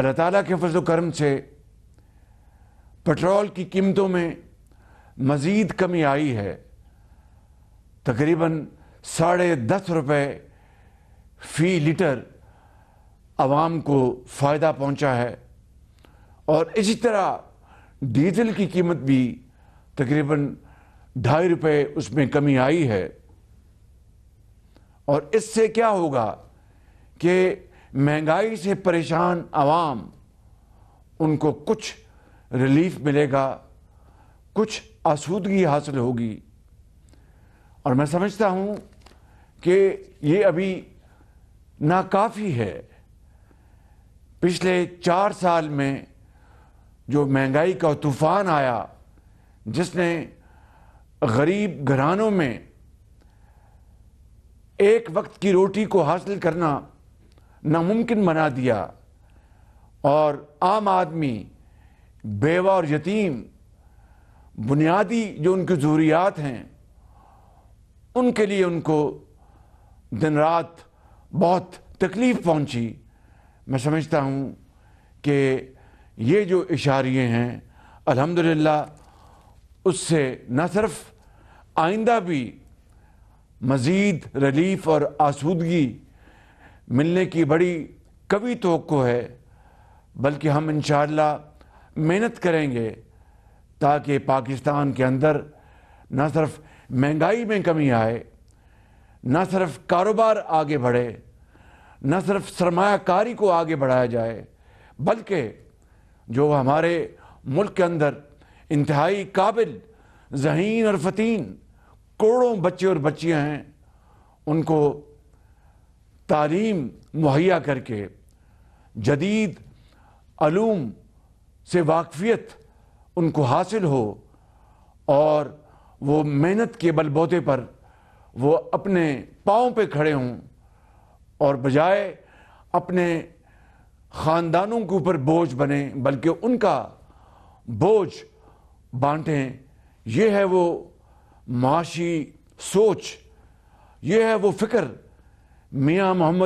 अल्लाह ताला के फजल करम से पेट्रोल की कीमतों में मज़ीद कमी आई है तकरीबन साढ़े दस रुपये फ़ी लीटर आवाम को फ़ायदा पहुंचा है और इसी तरह डीजल की कीमत भी तकरीबन ढाई रुपये उसमें कमी आई है और इससे क्या होगा कि महंगाई से परेशान आवाम उनको कुछ रिलीफ मिलेगा कुछ आसूदगी हासिल होगी और मैं समझता हूँ कि ये अभी नाकाफ़ी है पिछले चार साल में जो महंगाई का तूफ़ान आया जिसने गरीब घरानों में एक वक्त की रोटी को हासिल करना नामुमकिन बना दिया और आम आदमी बेवा और यतीम बुनियादी जो उनकी ज़रूरियात हैं उनके लिए उनको दिन रात बहुत तकलीफ़ पहुंची मैं समझता हूं कि ये जो इशारे हैं अल्हम्दुलिल्लाह उससे न सिर्फ आइंदा भी मज़ीद रिलीफ और आसूदगी मिलने की बड़ी कवी तो है बल्कि हम इन मेहनत करेंगे ताकि पाकिस्तान के अंदर न सिर्फ महंगाई में कमी आए न सिर्फ कारोबार आगे बढ़े न सिर्फ सरमाकारी को आगे बढ़ाया जाए बल्कि जो हमारे मुल्क के अंदर इंतहाई काबिल जहीन और फतीन करोड़ों बच्चे और बच्चियाँ हैं उनको तालीम मुहैया करके जदीद अलूम से वाकफियत उनको हासिल हो और वो मेहनत के बलबोते पर वो अपने पाँव पे खड़े हों और बजाय अपने ख़ानदानों के ऊपर बोझ बने बल्कि उनका बोझ बांटें ये है वो माशी सोच ये है वो फ़िक्र मियाँ मोहम्मद